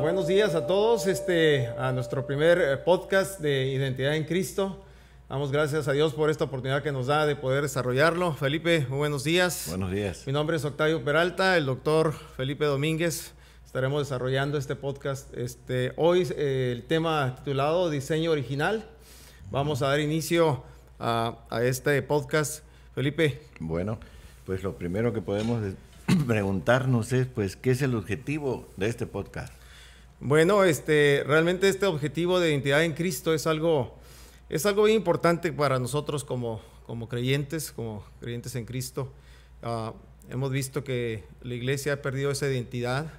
Buenos, días a todos, este, a nuestro primer eh, podcast de Identidad en Cristo. Damos gracias a Dios por esta oportunidad que nos da de poder desarrollarlo. Felipe, buenos días. Buenos días. Mi nombre es Octavio Peralta, el doctor Felipe Domínguez. Estaremos desarrollando este podcast. Este, hoy eh, el tema titulado Diseño Original. Vamos a dar inicio a este podcast. Felipe. Bueno, pues lo primero que podemos preguntarnos es, pues, ¿qué es el objetivo de este podcast? Bueno, este, realmente este objetivo de identidad en Cristo es algo, es algo importante para nosotros como, como creyentes, como creyentes en Cristo. Ah, hemos visto que la iglesia ha perdido esa identidad,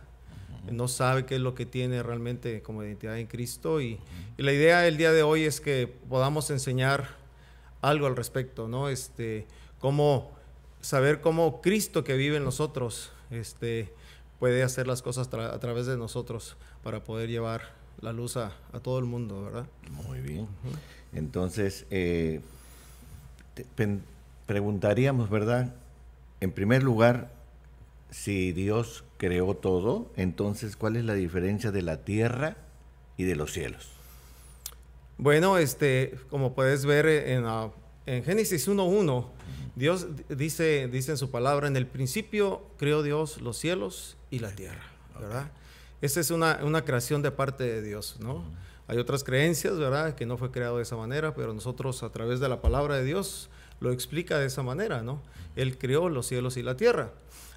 no sabe qué es lo que tiene realmente como identidad en Cristo y, la idea del día de hoy es que podamos enseñar algo al respecto, ¿no? Este, cómo saber cómo Cristo que vive en nosotros este, puede hacer las cosas a través de nosotros para poder llevar la luz a, todo el mundo, ¿verdad? Muy bien. Entonces, eh, preguntaríamos, ¿verdad? En primer lugar, si Dios creó todo, entonces, ¿cuál es la diferencia de la tierra y de los cielos? Bueno, este, como puedes ver eh, en la en Génesis 1.1, Dios dice, dice en su palabra, en el principio creó Dios los cielos y la tierra, ¿verdad? Esa es una, creación de parte de Dios, ¿no? Hay otras creencias, ¿verdad? Que no fue creado de esa manera, pero nosotros a través de la palabra de Dios lo explica de esa manera, ¿no? Él creó los cielos y la tierra.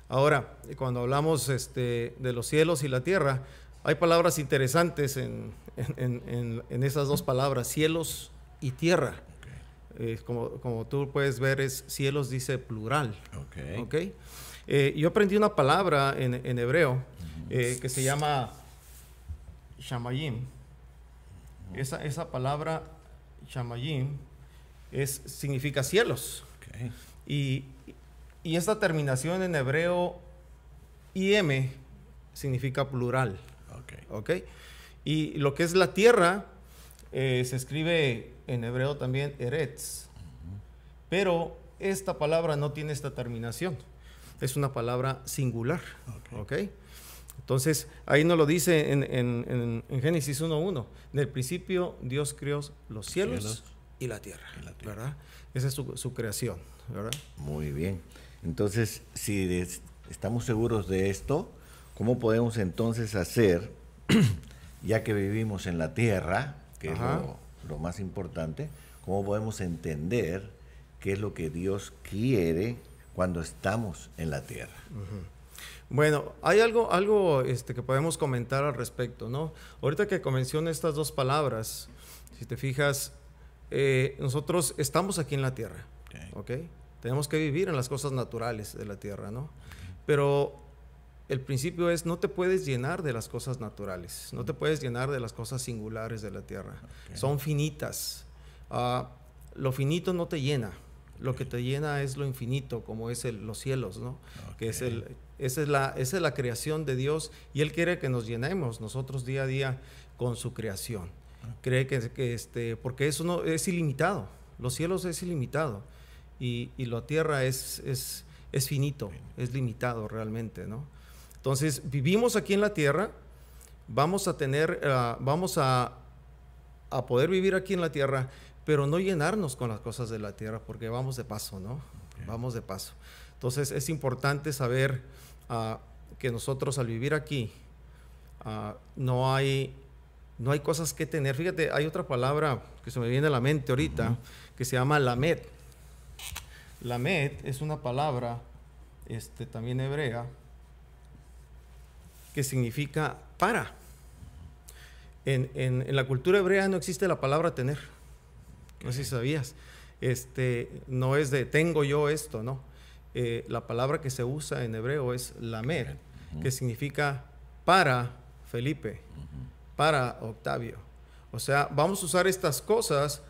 Ahora, cuando hablamos este, de los cielos y la tierra, hay palabras interesantes en, en esas dos palabras, cielos y tierra como, tú puedes ver, es cielos dice plural. Ok. okay? Eh, yo aprendí una palabra en, hebreo eh, que se llama shamayim. esa, palabra shamayim es, significa cielos. Y, y esta terminación en hebreo im significa plural. Okay. okay. Y lo que es la tierra eh, se escribe en hebreo también Eretz. Pero esta palabra no tiene esta terminación. Es una palabra singular. ¿Ok? Entonces, ahí nos lo dice en, en, en, en Génesis 1.1. Del principio Dios creó los cielos, y, la tierra, ¿Verdad? Esa es su, creación. ¿Verdad? Muy bien. Entonces, si estamos seguros de esto, ¿cómo podemos entonces hacer, ya que vivimos en la tierra, que es lo lo más importante, cómo podemos entender qué es lo que Dios quiere cuando estamos en la tierra. Bueno, hay algo, algo este, que podemos comentar al respecto, ¿no? Ahorita que mencioné estas dos palabras, si te fijas, eh, nosotros estamos aquí en la tierra, ¿ok? Tenemos que vivir en las cosas naturales de la tierra, ¿no? Pero el principio es no te puedes llenar de las cosas naturales, no te puedes llenar de las cosas singulares de la tierra. Son finitas. Ah, lo finito no te llena. Lo que te llena es lo infinito, como es los cielos, ¿no? Que es esa, es la, creación de Dios y Él quiere que nos llenemos nosotros día a día con su creación. Ah. Cree que, este, porque eso no, es ilimitado. Los cielos es ilimitado y, la tierra es, es, es finito, es limitado realmente, ¿no? Entonces, vivimos aquí en la tierra, vamos a tener, eh, vamos a, poder vivir aquí en la tierra, pero no llenarnos con las cosas de la tierra, porque vamos de paso, ¿no? Vamos de paso. Entonces, es importante saber ah, que nosotros al vivir aquí, ah, no hay no hay cosas que tener. Fíjate, hay otra palabra que se me viene a la mente ahorita, que se llama Lamed Lamed es una palabra este, también hebrea que significa para. En, la cultura hebrea no existe la palabra tener. No sé si sabías. Este, no es de tengo yo esto, no. Eh, la palabra que se usa en hebreo es lamer, que significa para Felipe, para Octavio. O sea, vamos a usar estas cosas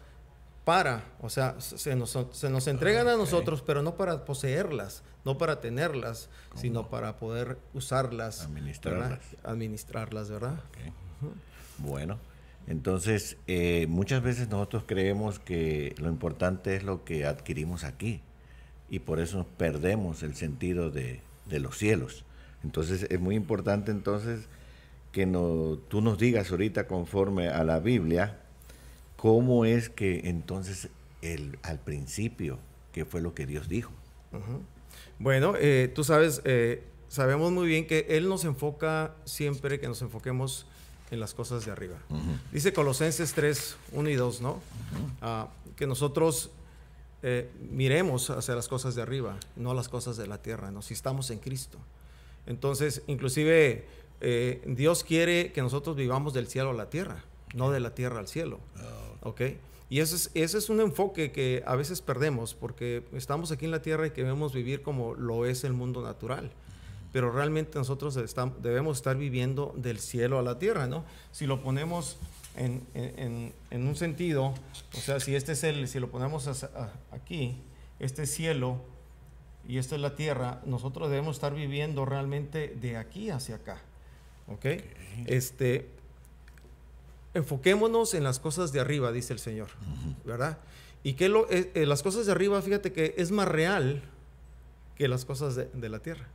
para, o sea, se nos, entregan a nosotros, pero no para poseerlas, no para tenerlas, sino para poder usarlas. Administrarlas. ¿verdad? Administrarlas, ¿verdad? Bueno, entonces eh, muchas veces nosotros creemos que lo importante es lo que adquirimos aquí y por eso perdemos el sentido de, de los cielos. Entonces es muy importante entonces que no, tú nos digas ahorita conforme a la Biblia, ¿Cómo es que entonces el, al principio, qué fue lo que Dios dijo? Bueno, eh, tú sabes, eh, sabemos muy bien que Él nos enfoca siempre que nos enfoquemos en las cosas de arriba. Dice Colosenses 3, 1 y 2, ¿no? Ah, que nosotros eh, miremos hacia las cosas de arriba, no las cosas de la tierra, ¿no? si estamos en Cristo. Entonces, inclusive Dios quiere que nosotros vivamos del cielo a la tierra, no de la tierra al cielo. Ah, ¿Ok? Y ese es, ese es un enfoque que a veces perdemos porque estamos aquí en la Tierra y queremos vivir como lo es el mundo natural pero realmente nosotros debemos estar viviendo del cielo a la tierra, ¿no? Si lo ponemos en, un sentido, o sea, si este es el, si lo ponemos aquí, este cielo y esta es la tierra, nosotros debemos estar viviendo realmente de aquí hacia acá, ¿ok? Este, enfoquémonos en las cosas de arriba, dice el Señor, ¿verdad? Y que eh, eh, las cosas de arriba, fíjate que es más real que las cosas de, la tierra.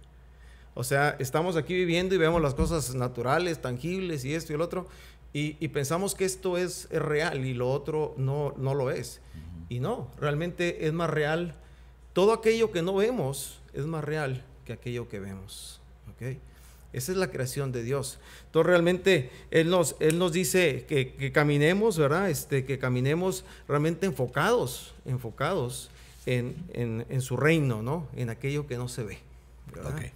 O sea, estamos aquí viviendo y vemos las cosas naturales, tangibles y esto y el otro, y, pensamos que esto es, real y lo otro no, no lo es. Y no, realmente es más real. Todo aquello que no vemos es más real que aquello que vemos. ¿okay? Esa es la creación de Dios. Entonces realmente Él nos, Él nos dice que, caminemos, ¿verdad? Este, que caminemos realmente enfocados, enfocados en, su reino, ¿no? En aquello que no se ve. Okay.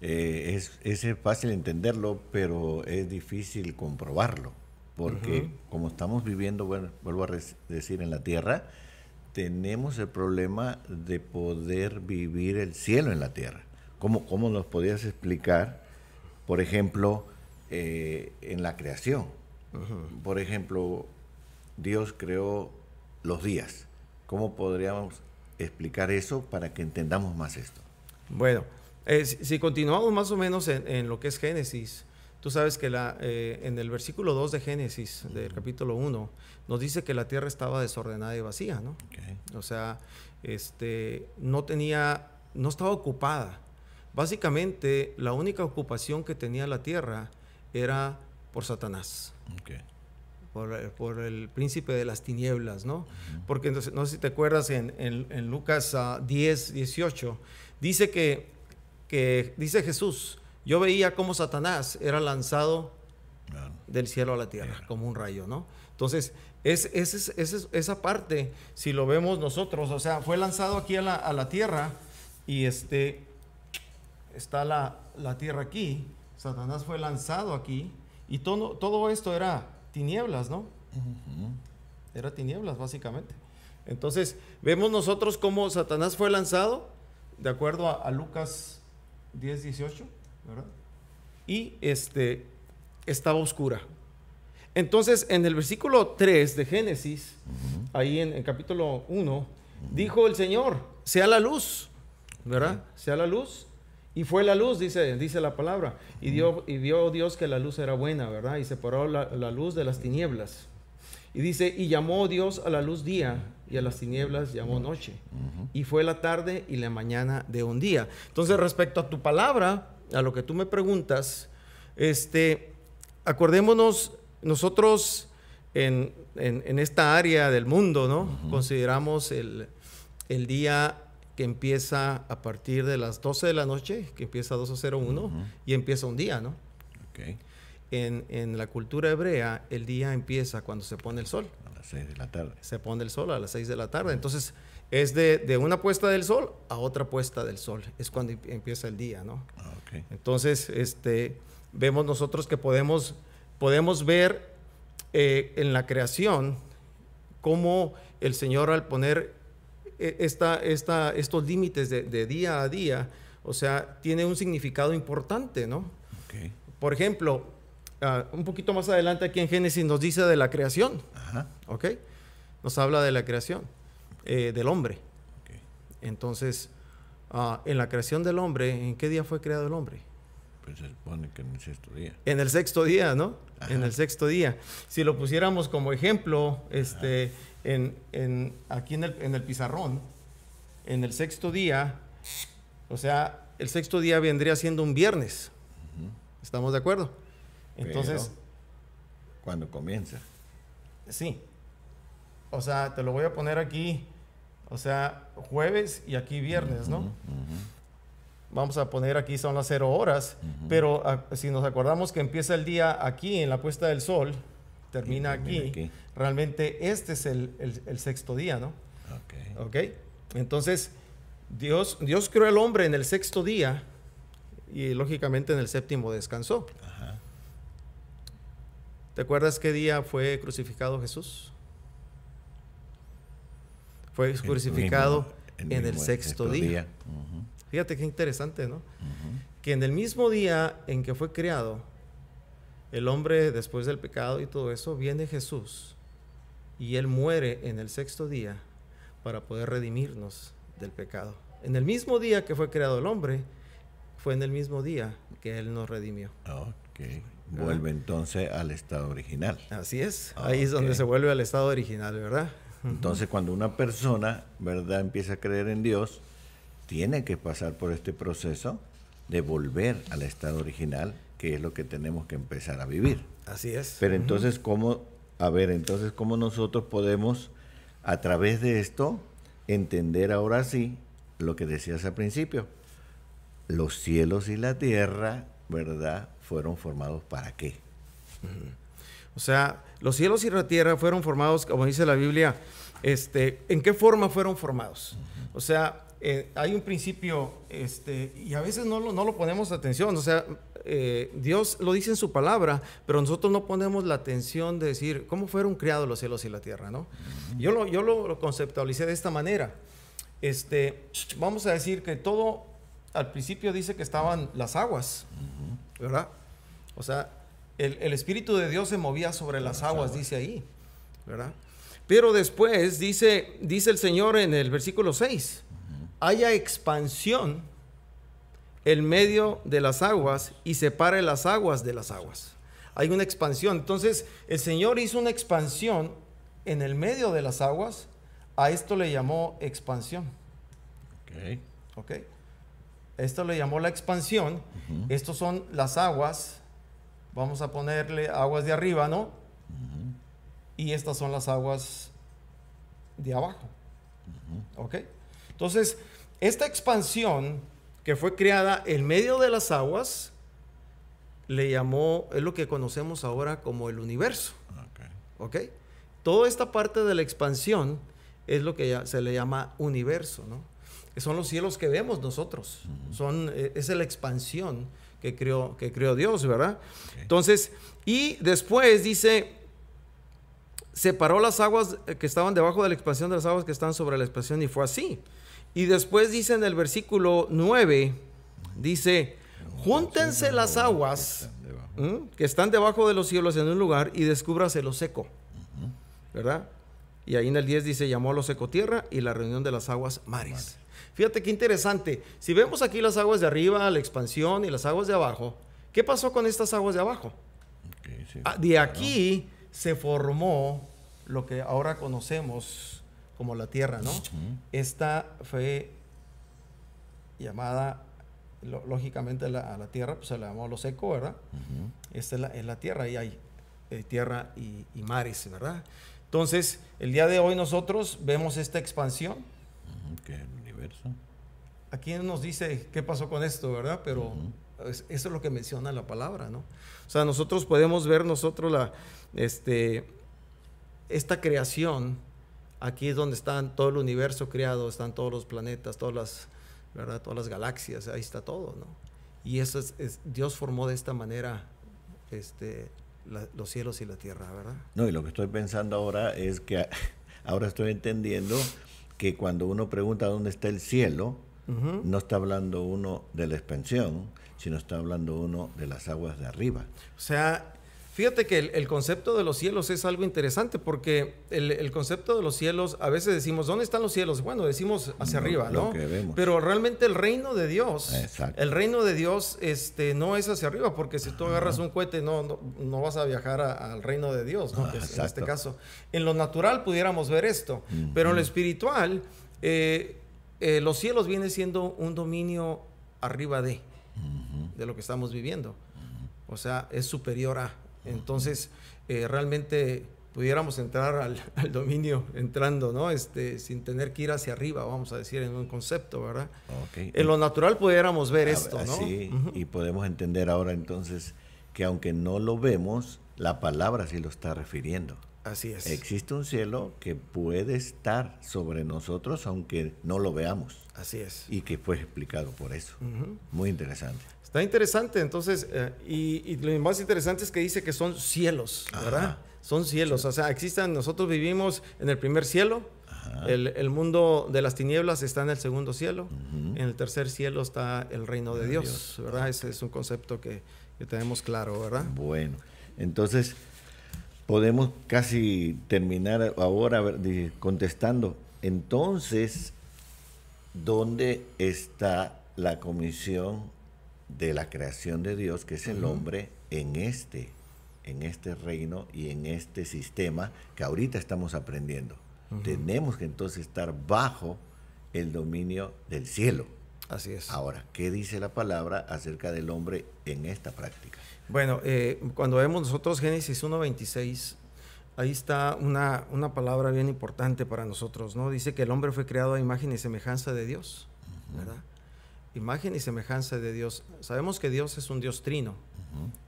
Eh, es, fácil entenderlo, pero es difícil comprobarlo, porque como estamos viviendo, vuelvo a decir, en la tierra, tenemos el problema de poder vivir el cielo en la tierra. ¿Cómo, cómo nos podías explicar por ejemplo, eh, en la creación. Por ejemplo, Dios creó los días. ¿Cómo podríamos explicar eso para que entendamos más esto? Bueno, eh, si, continuamos más o menos en, lo que es Génesis, tú sabes que eh, en el versículo 2 de Génesis, del capítulo 1, nos dice que la tierra estaba desordenada y vacía, ¿no? O sea, este, no tenía, no estaba ocupada Básicamente, la única ocupación que tenía la tierra era por Satanás. Eh, por, el príncipe de las tinieblas, ¿no? Porque entonces no sé si te acuerdas en, Lucas 10, ah, 18, dice que, que, dice Jesús, yo veía cómo Satanás era lanzado del cielo a la tierra, como un rayo, ¿no? Entonces, esa parte, si lo vemos nosotros, o sea, fue lanzado aquí a la, a la tierra y este, está la, la tierra aquí, Satanás fue lanzado aquí, y todo, todo esto era tinieblas, ¿no? Era tinieblas, básicamente. Entonces, vemos nosotros cómo Satanás fue lanzado, de acuerdo a, Lucas 10, 18, ¿verdad? Y este, estaba oscura. Entonces, en el versículo 3 de Génesis, ahí en el capítulo 1, dijo el Señor, sea la luz, ¿verdad? Sea la luz. Y fue la luz, dice, dice la palabra. Y, dio, y vio Dios que la luz era buena, ¿verdad? Y separó la, luz de las tinieblas. Y dice, y llamó Dios a la luz día y a las tinieblas llamó noche. Y fue la tarde y la mañana de un día. Entonces, respecto a tu palabra, a lo que tú me preguntas, este, acordémonos, nosotros en, esta área del mundo, ¿no? Consideramos el, el día que empieza a partir de las 12 de la noche, que empieza a 12.01 y empieza un día, ¿no? En, la cultura hebrea, el día empieza cuando se pone el sol. A las 6 de la tarde. Se pone el sol a las 6 de la tarde. Entonces, es de, una puesta del sol a otra puesta del sol. Es cuando em, empieza el día, ¿no? Ah, Entonces, este, vemos nosotros que podemos, podemos ver eh, en la creación cómo el Señor al poner e, esta, estos límites de, día a día, o sea, tiene un significado importante, ¿no? Por ejemplo, ah, un poquito más adelante aquí en Génesis nos dice de la creación, ¿ok? Nos habla de la creación eh, del hombre. Entonces, ah, en la creación del hombre, ¿en qué día fue creado el hombre? Pues se supone que en el sexto día. En el sexto día, ¿no? En el sexto día. Si lo pusiéramos como ejemplo, este en, aquí en el, pizarrón, en el sexto día, o sea, el sexto día vendría siendo un viernes. ¿Estamos de acuerdo? Entonces... cuando comienza. Sí. O sea, te lo voy a poner aquí, o sea, jueves y aquí viernes, ¿no? Vamos a poner aquí son las cero horas, pero ah, si nos acordamos que empieza el día aquí en la puesta del sol, termina, aquí. Realmente este es el, sexto día, ¿no? Ok. okay? Entonces, Dios, Dios creó al hombre en el sexto día y lógicamente en el séptimo descansó. Ajá. ¿Te acuerdas qué día fue crucificado Jesús? Fue crucificado en el sexto, día. Fíjate qué interesante, ¿no? Que en el mismo día en que fue creado, el hombre después del pecado y todo eso, viene Jesús y Él muere en el sexto día para poder redimirnos del pecado. En el mismo día que fue creado el hombre, fue en el mismo día que Él nos redimió. Ok. Ah. Vuelve entonces al estado original. Así es. Ahí es donde se vuelve al estado original, ¿verdad? Entonces, cuando una persona, ¿verdad?, empieza a creer en Dios, tiene que pasar por este proceso de volver al estado original que es lo que tenemos que empezar a vivir. Así es. Pero entonces, ¿cómo, a ver, entonces, cómo nosotros podemos, a través de esto, entender ahora sí lo que decías al principio? Los cielos y la tierra, ¿verdad? Fueron formados para qué. O sea, los cielos y la tierra fueron formados, como dice la Biblia, este, ¿en qué forma fueron formados? O sea, eh, hay un principio, este, y a veces no no lo ponemos atención, o sea, eh, Dios lo dice en su palabra, pero nosotros no ponemos la atención de decir cómo fueron creados los cielos y la tierra, ¿no? Yo lo, yo lo, conceptualicé de esta manera. Este, vamos a decir que todo, al principio dice que estaban las aguas, ¿verdad? O sea, el, Espíritu de Dios se movía sobre las aguas, dice ahí, ¿verdad? Pero después dice, dice el Señor en el versículo 6, haya expansión el medio de las aguas y separe las aguas de las aguas. Hay una expansión. Entonces, el Señor hizo una expansión en el medio de las aguas. A esto le llamó expansión. Ok. Esto le llamó la expansión. Estos son las aguas. Vamos a ponerle aguas de arriba, ¿no? Y estas son las aguas de abajo. Ok. Entonces, esta expansión que fue creada en medio de las aguas, le llamó, es lo que conocemos ahora como el universo. ¿Ok? Toda esta parte de la expansión es lo que se le llama universo, ¿no? Que son los cielos que vemos nosotros. Son, eh, es la expansión que creó, que creó Dios, ¿verdad? Entonces, y después dice, separó las aguas eh, que estaban debajo de la expansión de las aguas que están sobre la expansión y fue así. Y después dice en el versículo 9, dice, júntense las aguas que están debajo de los cielos en un lugar y descúbrase lo seco. ¿Verdad? Y ahí en el 10 dice, llamó a lo seco tierra y la reunión de las aguas mares. Fíjate qué interesante. Si vemos aquí las aguas de arriba, la expansión y las aguas de abajo, ¿qué pasó con estas aguas de abajo? Ah, de aquí se formó lo que ahora conocemos como la Tierra, ¿no? Esta fue llamada, lógicamente, a la Tierra, pues se la llamó lo seco, ¿verdad? Esta es la, eh, Tierra, y hay Tierra y, mares, ¿verdad? Entonces, el día de hoy nosotros vemos esta expansión. ¿Qué es el universo. Aquí nos dice qué pasó con esto, ¿verdad? Pero eso es lo que menciona la palabra, ¿no? O sea, nosotros podemos ver nosotros la, este, esta creación Aquí es donde está todo el universo creado, están todos los planetas, todas las, ¿verdad? todas las galaxias, ahí está todo, ¿no? Y eso es, Dios formó de esta manera este, los cielos y la tierra, ¿verdad? No, y lo que estoy pensando ahora es que ahora estoy entendiendo que cuando uno pregunta dónde está el cielo, no está hablando uno de la expansión, sino está hablando uno de las aguas de arriba. O sea, Fíjate que el, concepto de los cielos es algo interesante porque el, concepto de los cielos, a veces decimos, ¿dónde están los cielos? Bueno, decimos hacia arriba, ¿no? Pero realmente el reino de Dios, el reino de Dios este, no es hacia arriba porque si tú agarras un cohete no, no, vas a viajar al reino de Dios, ¿no? Ah, en este caso. En lo natural pudiéramos ver esto, pero en lo espiritual, eh, eh, los cielos viene siendo un dominio arriba de, de lo que estamos viviendo. O sea, es superior a. Entonces, eh, realmente pudiéramos entrar al, dominio entrando, ¿no? Este, sin tener que ir hacia arriba, vamos a decir, en un concepto, ¿verdad? En lo natural pudiéramos ver ah, esto, ¿no? Sí, y podemos entender ahora entonces que aunque no lo vemos, la palabra sí lo está refiriendo. Así es. Existe un cielo que puede estar sobre nosotros aunque no lo veamos. Así es. Y que fue explicado por eso. Muy interesante. Está interesante, entonces, eh, y, lo más interesante es que dice que son cielos, ¿verdad? Son cielos, o sea, existen, nosotros vivimos en el primer cielo, el, mundo de las tinieblas está en el segundo cielo, en el tercer cielo está el reino de, ah, Dios, ¿verdad? Ese es un concepto que, que tenemos claro, ¿verdad? Bueno, entonces podemos casi terminar ahora contestando, entonces, ¿dónde está la comisión de la creación de Dios, que es el hombre en este, en este reino y en este sistema que ahorita estamos aprendiendo. Tenemos que entonces estar bajo el dominio del cielo. Así es. Ahora, ¿qué dice la palabra acerca del hombre en esta práctica? Bueno, eh, cuando vemos nosotros Génesis 1.26, ahí está una, una, palabra bien importante para nosotros, ¿no? Dice que el hombre fue creado a imagen y semejanza de Dios, ¿verdad? imagen y semejanza de Dios. Sabemos que Dios es un Dios trino,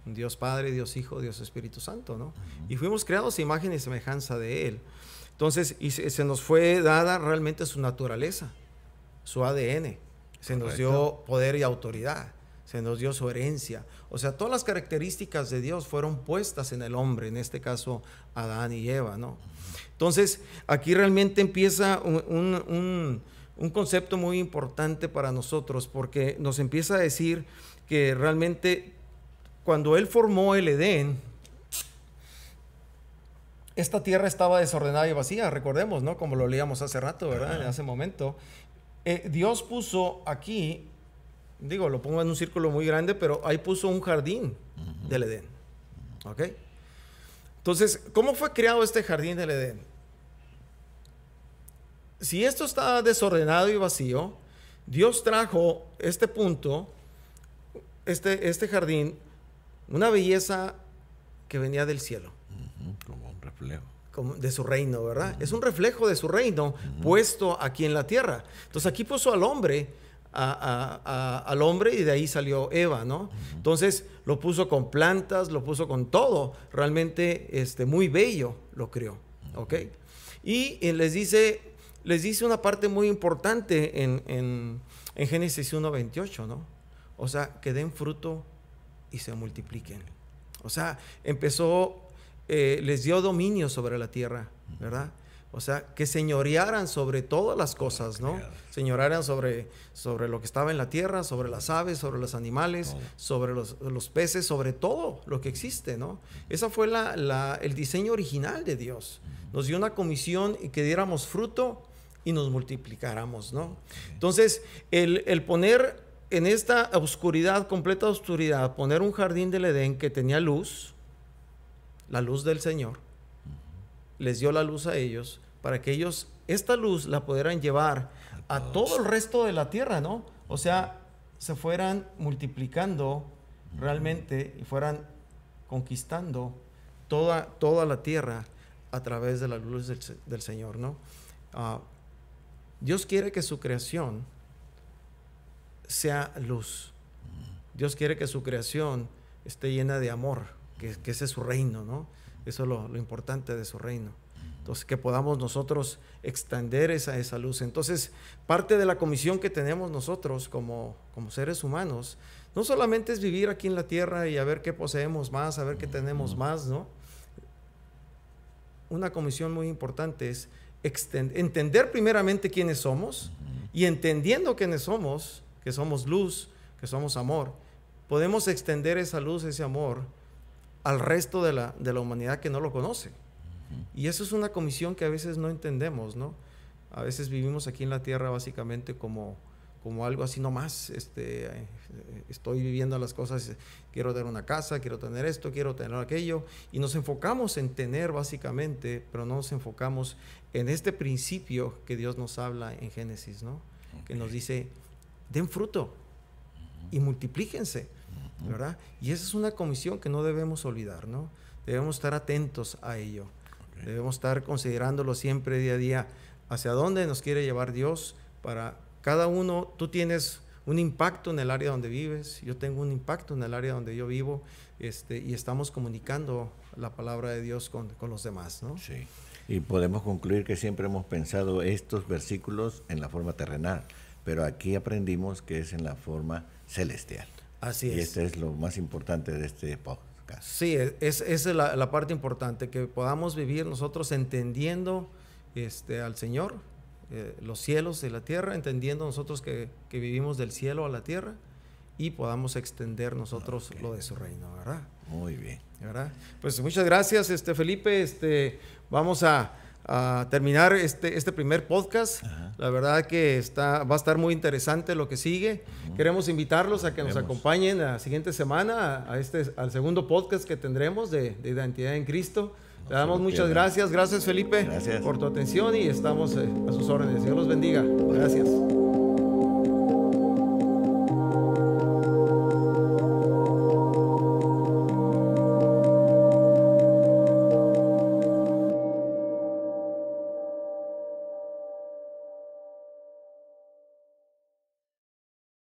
un Dios Padre, Dios Hijo, Dios Espíritu Santo, ¿no? Y fuimos creados imagen y semejanza de Él. Entonces, y se, nos fue dada realmente su naturaleza, su ADN. Se nos dio poder y autoridad, se nos dio su herencia. O sea, todas las características de Dios fueron puestas en el hombre, en este caso Adán y Eva, ¿no? Entonces, aquí realmente empieza un un concepto muy importante para nosotros porque nos empieza a decir que realmente cuando Él formó el Edén, esta tierra estaba desordenada y vacía, recordemos, ¿no? Como lo leíamos hace rato, ¿verdad? En ese momento. Eh, Dios puso aquí, digo, lo pongo en un círculo muy grande, pero ahí puso un jardín del Edén. ¿Ok? Entonces, ¿cómo fue creado este jardín del Edén? si esto está desordenado y vacío, Dios trajo este punto, este, este jardín, una belleza que venía del cielo. como un reflejo. de su reino, ¿verdad? Es un reflejo de su reino puesto aquí en la tierra. Entonces aquí puso al hombre, al hombre y de ahí salió Eva, ¿no? Entonces lo puso con plantas, lo puso con todo. Realmente este, muy bello lo creó, ¿ok? Y eh, les dice les dice una parte muy importante en, en, en Génesis 1.28, ¿no? O sea, que den fruto y se multipliquen. O sea, empezó, eh, les dio dominio sobre la tierra, ¿verdad? O sea, que señorearan sobre todas las cosas, ¿no? Señorearan sobre, sobre lo que estaba en la tierra, sobre las aves, sobre los animales, sobre los, peces, sobre todo lo que existe, ¿no? Ese fue la, el diseño original de Dios. Nos dio una comisión y que diéramos fruto y nos multiplicáramos, ¿no? Entonces, el, poner en esta oscuridad, completa oscuridad, poner un jardín del Edén que tenía luz, la luz del Señor, les dio la luz a ellos para que ellos esta luz la pudieran llevar a, todo el resto de la tierra, ¿no? O sea, se fueran multiplicando realmente y fueran conquistando toda, toda la tierra a través de la luz del, Señor, ¿no? Ah, Dios quiere que su creación sea luz. Dios quiere que su creación esté llena de amor, que, ese es su reino, ¿no? Eso es lo, lo, importante de su reino. Entonces, que podamos nosotros extender esa, esa luz. Entonces, parte de la comisión que tenemos nosotros como, como seres humanos, no solamente es vivir aquí en la tierra y a ver qué poseemos más, a ver qué tenemos más, ¿no? Una comisión muy importante es entender primeramente quiénes somos y entendiendo quiénes somos, que somos luz, que somos amor, podemos extender esa luz, ese amor al resto de la, de la humanidad que no lo conoce. Y eso es una comisión que a veces no entendemos, ¿no? A veces vivimos aquí en la Tierra básicamente como como algo así nomás, este, eh, estoy viviendo las cosas, quiero tener una casa, quiero tener esto, quiero tener aquello, y nos enfocamos en tener básicamente, pero no nos enfocamos en este principio que Dios nos habla en Génesis, ¿no? Que nos dice, den fruto y multiplíquense, ¿verdad? Y esa es una comisión que no debemos olvidar, ¿no? Debemos estar atentos a ello, debemos estar considerándolo siempre día a día, hacia dónde nos quiere llevar Dios para cada uno, tú tienes un impacto en el área donde vives, yo tengo un impacto en el área donde yo vivo, este, y estamos comunicando la palabra de Dios con, los demás, ¿no? Sí. Y podemos concluir que siempre hemos pensado estos versículos en la forma terrenal, pero aquí aprendimos que es en la forma celestial. Así es. Y este es lo más importante de este podcast. Sí, e, es, es la, parte importante, que podamos vivir nosotros entendiendo este, al Señor, eh, los cielos de la tierra, entendiendo nosotros que, vivimos del cielo a la tierra y podamos extender nosotros lo de su reino, ¿verdad? Muy bien. ¿Verdad? Pues muchas gracias, este Felipe. Este, vamos a, terminar este, este primer podcast. La verdad que está, va a estar muy interesante lo que sigue. Queremos invitarlos a que nos acompañen la siguiente semana este, al segundo podcast que tendremos de, de Identidad en Cristo. Te damos muchas gracias. Gracias, Felipe, por tu atención y estamos eh, a sus órdenes. Dios los bendiga. Gracias.